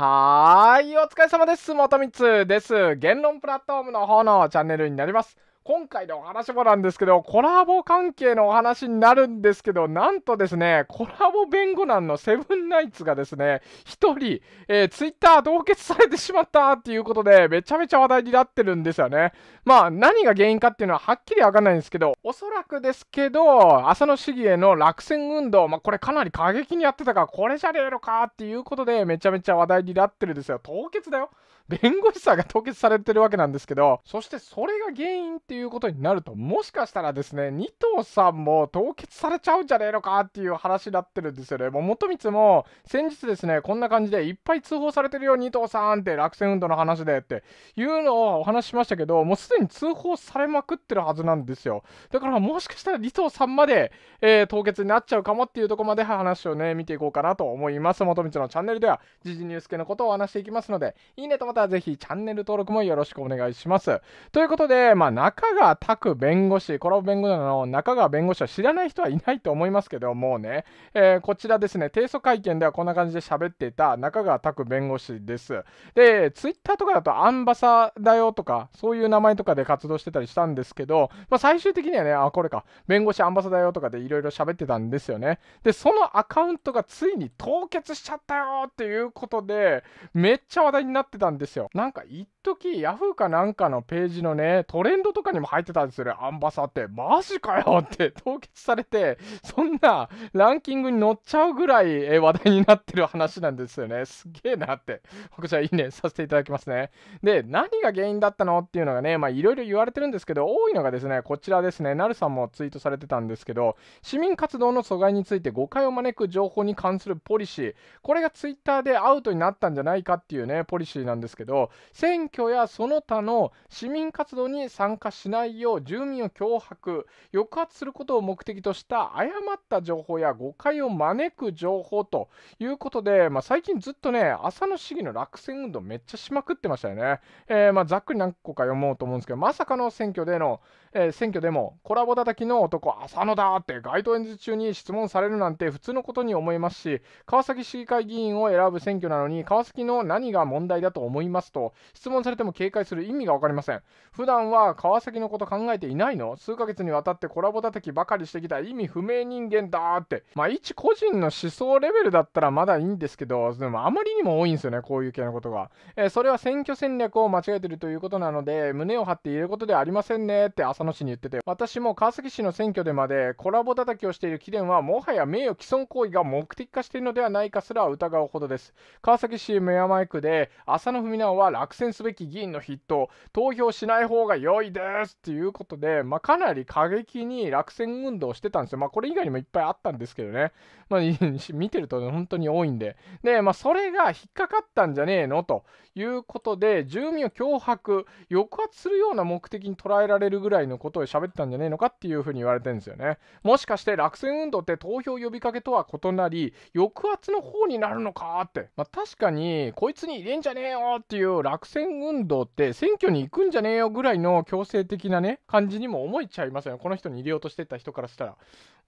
はーい、お疲れ様です。元光です。言論プラットフォームの方のチャンネルになります。今回のお話もなんですけど、コラボ関係のお話になるんですけど、なんとですね、コラボ弁護団のセブンナイツがですね、1人、えー、ツイッター凍結されてしまったっていうことで、めちゃめちゃ話題になってるんですよね。まあ、何が原因かっていうのははっきりわかんないんですけど、おそらくですけど、浅野市議への落選運動、まあ、これかなり過激にやってたから、これじゃねえのかっていうことで、めちゃめちゃ話題になってるんですよ。凍結だよ。弁護士さんが凍結されてるわけなんですけど、そしてそれが原因っていうことになると、もしかしたらですね、二藤さんも凍結されちゃうんじゃねえのかっていう話になってるんですよね。もう元光も先日ですね、こんな感じでいっぱい通報されてるよ、二藤さんって落選運動の話でっていうのをお話ししましたけど、もうすでに通報されまくってるはずなんですよ。だからもしかしたら二藤さんまで、えー、凍結になっちゃうかもっていうとこまで話をね、見ていこうかなと思います。元光のチャンネルでは、時事ニュース系のことを話していきますので、いいねとまた方ぜひチャンネル登録もよろしくお願いします。ということで、まあ、中川拓弁護士、コラボ弁護士の中川弁護士は知らない人はいないと思いますけど、もうね、えー、こちらですね、提訴会見ではこんな感じで喋っていた中川拓弁護士です。で、ツイッターとかだとアンバサだよとか、そういう名前とかで活動してたりしたんですけど、まあ、最終的にはね、あ、これか、弁護士アンバサだよとかでいろいろ喋ってたんですよね。で、そのアカウントがついに凍結しちゃったよっていうことで、めっちゃ話題になってたんですですよ。なんか一時ヤフーかなんかのページのね、トレンドとかにも入ってたんですよね。アンバサって、マジかよって凍結されて、そんなランキングに載っちゃうぐらい、話題になってる話なんですよね。すげえなって、僕じゃあいいねさせていただきますね。で、何が原因だったのっていうのがね、まあいろいろ言われてるんですけど、多いのがですね、こちらですね、なるさんもツイートされてたんですけど、市民活動の阻害について誤解を招く情報に関するポリシー、これがツイッターでアウトになったんじゃないかっていうね、ポリシーなんですけど選挙やその他の市民活動に参加しないよう住民を脅迫抑圧することを目的とした誤った情報や誤解を招く情報ということで、まあ、最近ずっとね朝の市議の落選運動めっちゃしまくってましたよね、えー、まざっくり何個か読もうと思うんですけどまさかの選挙での、えー、選挙でもコラボ叩きの男浅野だって街頭演説中に質問されるなんて普通のことに思いますし川崎市議会議員を選ぶ選挙なのに川崎の何が問題だと思いますと質問されても警戒する意味が分かりません普段は川崎のこと考えていないの数ヶ月にわたってコラボ叩きばかりしてきた意味不明人間だってまあ一個人の思想レベルだったらまだいいんですけどでもあまりにも多いんですよねこういう系のことが、えー、それは選挙戦略を間違えてるということなので胸を張って言えることではありませんねって浅浅野に言ってて私も川崎市の選挙でまでコラボ叩きをしている貴殿はもはや名誉毀損行為が目的化しているのではないかすら疑うほどです川崎市マイクで浅野文直は落選すべき議員の筆頭投票しない方が良いですということで、まあ、かなり過激に落選運動してたんですよまあこれ以外にもいっぱいあったんですけどね、まあ、見てると、本当に多いんでで、まあ、それが引っかかったんじゃねえのということで住民を脅迫抑圧するような目的に捉えられるぐらいのことを喋ったんじゃねえのかっていうふうに言われてるんですよね。もしかして落選運動って投票呼びかけとは異なり、抑圧の方になるのかって。まあ、確かに、こいつに入れんじゃねえよっていう落選運動って選挙に行くんじゃねえよぐらいの強制的なね、感じにも思えちゃいますよね。この人に入れようとしてた人からしたら。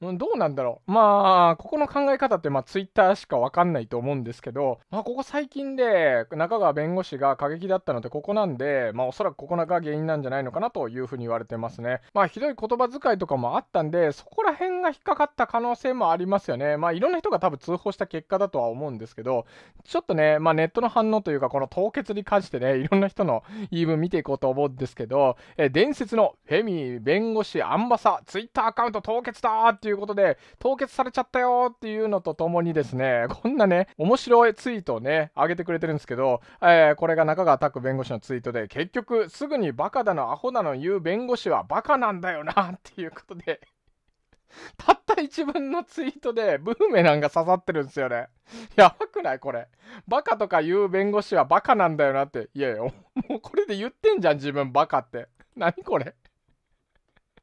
うん、どうなんだろう。まあ、ここの考え方って、まあ、ツイッターしかわかんないと思うんですけど、まあ、ここ最近で中川弁護士が過激だったのってここなんで、まあ、おそらくここが原因なんじゃないのかなというふうに言われてますね。まあ、ひどい言葉遣いとかもあったんで、そこら辺が引っかかった可能性もありますよね。まあ、いろんな人が多分通報した結果だとは思うんですけど、ちょっとね、まあ、ネットの反応というか、この凍結に関してね、いろんな人の言い分見ていこうと思うんですけど、え伝説のフェミ弁護士アンバサツイッターアカウント凍結だっていういうことで、凍結されちゃったよっていうのとともにですね、こんなね、面白いツイートをね、上げてくれてるんですけど、えー、これが中川拓弁護士のツイートで、結局、すぐにバカだのアホだの言う弁護士はバカなんだよなっていうことで、たった一文のツイートでブーメランが刺さってるんですよね。やばくないこれ。バカとか言う弁護士はバカなんだよなって。いやいや、もうこれで言ってんじゃん、自分バカって。何これ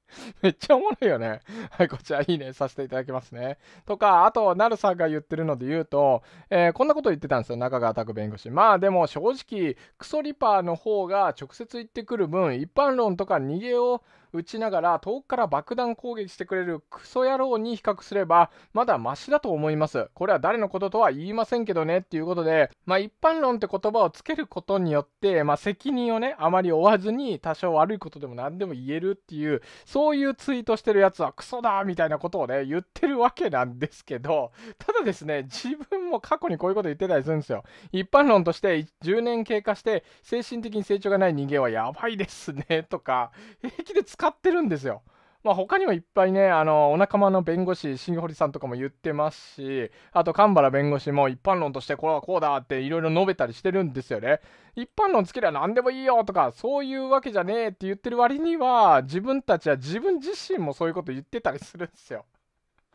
めっちゃおもろいよね。はい、こちらいいねさせていただきますね。とか、あと、なるさんが言ってるので言うと、えー、こんなこと言ってたんですよ、中川拓弁護士。まあでも正直、クソリパーの方が直接言ってくる分、一般論とか逃げを撃ちながら遠くから爆弾攻撃してくれるクソ野郎に比較すればまだマシだと思いますこれは誰のこととは言いませんけどねっていうことでまあ一般論って言葉をつけることによってまあ責任をねあまり負わずに多少悪いことでも何でも言えるっていうそういうツイートしてるやつはクソだみたいなことをね言ってるわけなんですけどただですね自分も過去にこういうこと言ってたりするんですよ一般論として10年経過して精神的に成長がない人間はやばいですねとか平気で使ってるんですよ。まあ、他にもいっぱいね、あのお仲間の弁護士、新堀さんとかも言ってますし、あと、神原弁護士も一般論としてこれはこうだっていろいろ述べたりしてるんですよね。一般論つけりゃ何でもいいよとか、そういうわけじゃねえって言ってる割には、自分たちは自分自身もそういうこと言ってたりするんですよ。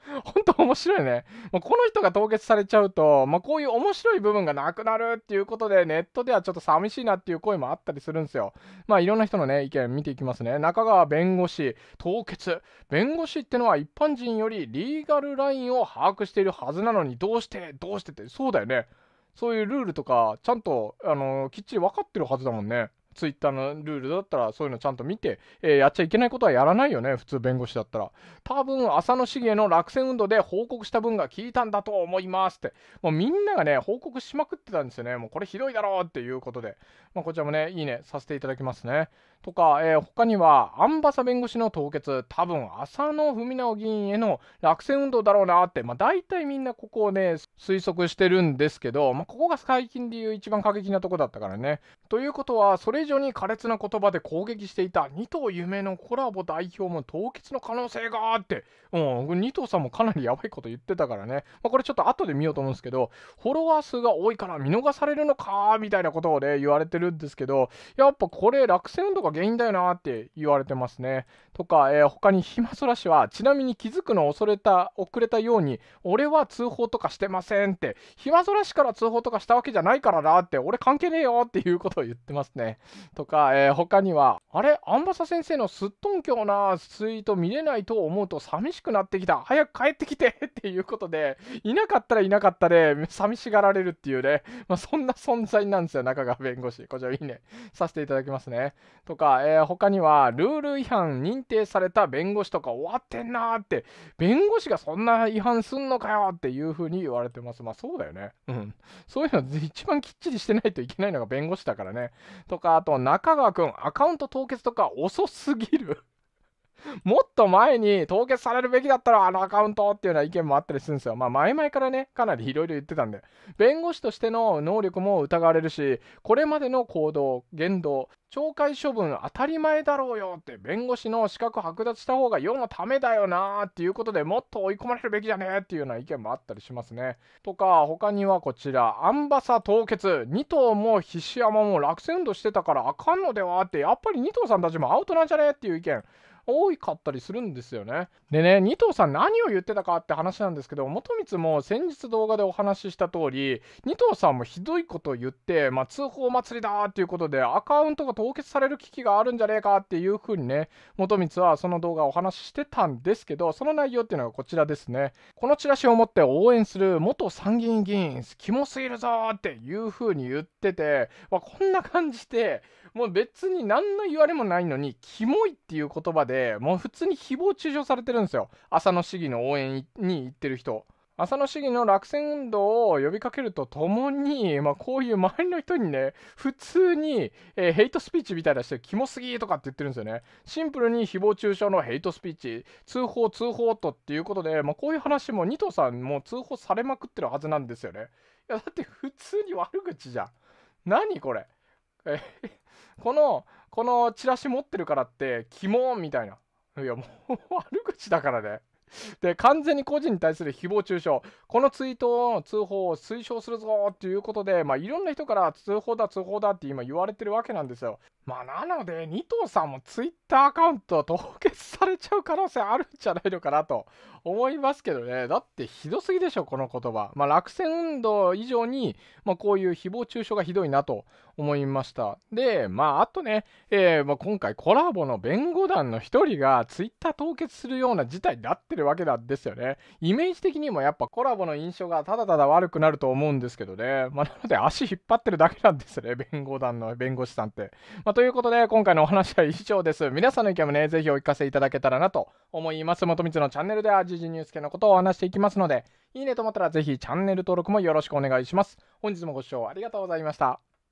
本当面白いね。まあ、この人が凍結されちゃうと、まあ、こういう面白い部分がなくなるっていうことで、ネットではちょっと寂しいなっていう声もあったりするんですよ。まあ、いろんな人のね、意見見ていきますね。中川弁護士、凍結。弁護士ってのは一般人よりリーガルラインを把握しているはずなのに、どうして、どうしてって、そうだよね。そういうルールとか、ちゃんと、あのきっちり分かってるはずだもんね。ツイッターのルールだったらそういうのちゃんと見て、えー、やっちゃいけないことはやらないよね普通弁護士だったら多分浅野茂の落選運動で報告した分が効いたんだと思いますってもうみんながね報告しまくってたんですよねもうこれひどいだろうっていうことで、まあ、こちらもねいいねさせていただきますねとか、えー、他にはアンバサ弁護士の凍結多分浅野文直議員への落選運動だろうなって、まあ、大体みんなここをね推測してるんですけど、まあ、ここが最近でいう一番過激なとこだったからねということはそれれ以上に苛烈な言葉で攻撃していた二頭夢のコラボ代表も凍結の可能性があって、うん、二頭さんもかなりやばいこと言ってたからね、まあ、これちょっと後で見ようと思うんですけど、フォロワー数が多いから見逃されるのかーみたいなことをね、言われてるんですけど、やっぱこれ落選運動が原因だよなって言われてますね。とか、えー、他に暇そらしは、ちなみに気づくの恐れた、遅れたように、俺は通報とかしてませんって、暇そらしから通報とかしたわけじゃないからなって、俺関係ねえよっていうことを言ってますね。とか、えー、他には、あれ、アンバサ先生のすっとんきょうなツイート見れないと思うと寂しくなってきた。早く帰ってきて っていうことで、いなかったらいなかったで、寂しがられるっていうね、まあ、そんな存在なんですよ、中川弁護士。こちらいいね。させていただきますね。とか、えー、他には、ルール違反認定された弁護士とか終わってんなーって、弁護士がそんな違反すんのかよっていうふうに言われてます。まあそうだよね。うん。そういうの一番きっちりしてないといけないのが弁護士だからね。とか、あと中川くん、アカウント凍結とか遅すぎるもっと前に凍結されるべきだったらあのアカウントっていうような意見もあったりするんですよ。まあ前々からね、かなりいろいろ言ってたんで。弁護士としての能力も疑われるし、これまでの行動、言動、懲戒処分当たり前だろうよって弁護士の資格剥奪した方が世のためだよなーっていうことでもっと追い込まれるべきじゃねーっていうような意見もあったりしますね。とか他にはこちらアンバサ凍結2頭も菱山も落選運動してたからあかんのではってやっぱり2頭さんたちもアウトなんじゃねーっていう意見多いかったりするんですよね。でね、二藤さん何を言ってたかって話なんですけど、元光も先日動画でお話しした通り、二藤さんもひどいことを言って、まあ、通報祭りだっていうことで、アカウントが凍結される危機があるんじゃねえかっていうふうにね、元光はその動画をお話ししてたんですけど、その内容っていうのがこちらですね。このチラシを持って応援する元参議院議員、キモすぎるぞっていうふうに言ってて、まあ、こんな感じで、もう別に何の言われもないのに、キモいっていう言葉ででもう普通に誹謗中傷されてるんですよ浅野市議の応援に行ってる人浅野市議の落選運動を呼びかけるとともに、まあ、こういう周りの人にね普通に、えー、ヘイトスピーチみたいなしてキモすぎとかって言ってるんですよねシンプルに誹謗中傷のヘイトスピーチ通報通報とっていうことで、まあ、こういう話も2トさんも通報されまくってるはずなんですよねいやだって普通に悪口じゃん何これ このこのチラシ持ってるからって、キモみたいな。いや、もう 悪口だからね。で、完全に個人に対する誹謗中傷。このツイートの通報を推奨するぞっていうことで、まあ、いろんな人から通報だ、通報だって今言われてるわけなんですよ。まあ、なので、二藤さんもツイッターアカウント凍結されちゃう可能性あるんじゃないのかなと思いますけどね。だってひどすぎでしょ、この言葉。まあ、落選運動以上に、まあ、こういう誹謗中傷がひどいなと思いました。で、まあ、あとね、えー、まあ、今回コラボの弁護団の一人がツイッター凍結するような事態になってるわけなんですよね。イメージ的にもやっぱコラボの印象がただただ悪くなると思うんですけどね。まあ、なので足引っ張ってるだけなんですよね、弁護団の弁護士さんって。まということで、今回のお話は以上です。皆さんの意見もね、ぜひお聞かせいただけたらなと思います。元光のチャンネルでは、時事ニュース系のことをお話していきますので、いいねと思ったらぜひチャンネル登録もよろしくお願いします。本日もご視聴ありがとうございました。